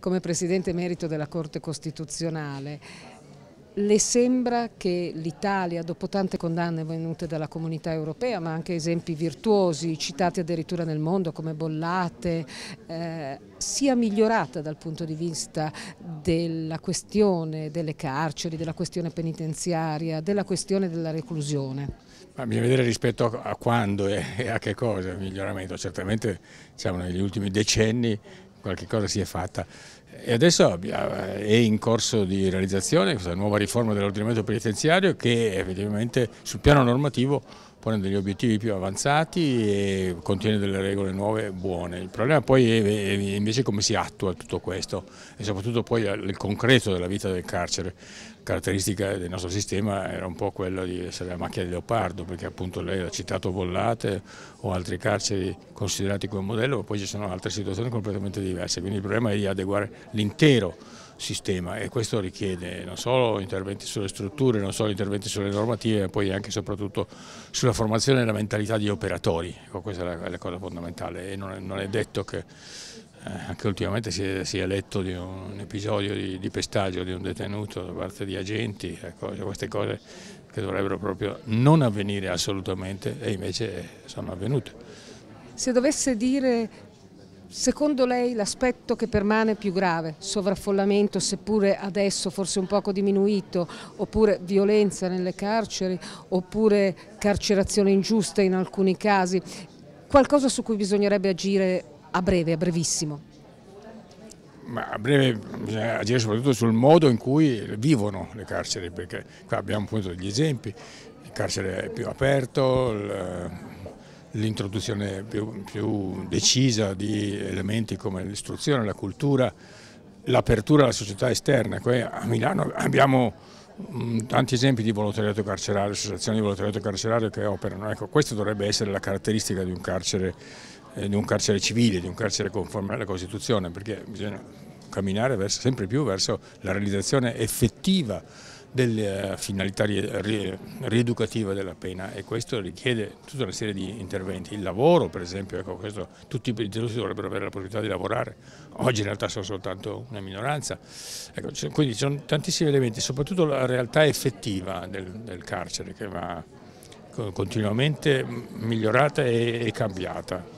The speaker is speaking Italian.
Come Presidente Merito della Corte Costituzionale, le sembra che l'Italia, dopo tante condanne venute dalla comunità europea, ma anche esempi virtuosi citati addirittura nel mondo come bollate, eh, sia migliorata dal punto di vista della questione delle carceri, della questione penitenziaria, della questione della reclusione? Ma bisogna vedere rispetto a quando e a che cosa il miglioramento. Certamente siamo negli ultimi decenni qualche cosa si è fatta e adesso eh, è in corso di realizzazione questa nuova riforma dell'ordinamento penitenziario che effettivamente sul piano normativo pone degli obiettivi più avanzati e contiene delle regole nuove e buone. Il problema poi è invece come si attua tutto questo e soprattutto poi il concreto della vita del carcere. caratteristica del nostro sistema era un po' quella di essere la macchia di leopardo perché appunto lei ha citato Vollate o altri carceri considerati come modello, ma poi ci sono altre situazioni completamente diverse, quindi il problema è di adeguare l'intero sistema e questo richiede non solo interventi sulle strutture, non solo interventi sulle normative, ma poi anche e soprattutto sulla formazione e la mentalità di operatori. Ecco, questa è la, la, cosa fondamentale e non è, non è detto che eh, anche ultimamente si è, si letto di un, un episodio di, di, pestaggio di un detenuto da parte di agenti, ecco, cioè queste cose che dovrebbero proprio non avvenire assolutamente e invece sono avvenute. Se dovesse dire Secondo lei l'aspetto che permane più grave, sovraffollamento seppure adesso forse un poco diminuito, oppure violenza nelle carceri, oppure carcerazione ingiusta in alcuni casi, qualcosa su cui bisognerebbe agire a breve, a brevissimo? Ma a breve bisogna agire soprattutto sul modo in cui vivono le carceri, perché qua abbiamo appunto degli esempi, il carcere è più aperto, il l'introduzione più, più, decisa di elementi come l'istruzione, la cultura, l'apertura alla società esterna. Qui a Milano abbiamo mm, tanti esempi di volontariato carcerario, associazioni di volontariato carcerario che operano. Ecco, questa dovrebbe essere la caratteristica di un carcere, eh, di un carcere civile, di un carcere conforme alla Costituzione, perché bisogna camminare verso, sempre più verso la realizzazione effettiva della eh, finalità rieducativa della pena e questo richiede tutta una serie di interventi. Il lavoro per esempio, ecco, questo, tutti i detenuti dovrebbero avere la possibilità di lavorare, oggi in realtà sono soltanto una minoranza, ecco, quindi ci sono tantissimi elementi, soprattutto la realtà effettiva del, del carcere che va continuamente migliorata e, e cambiata.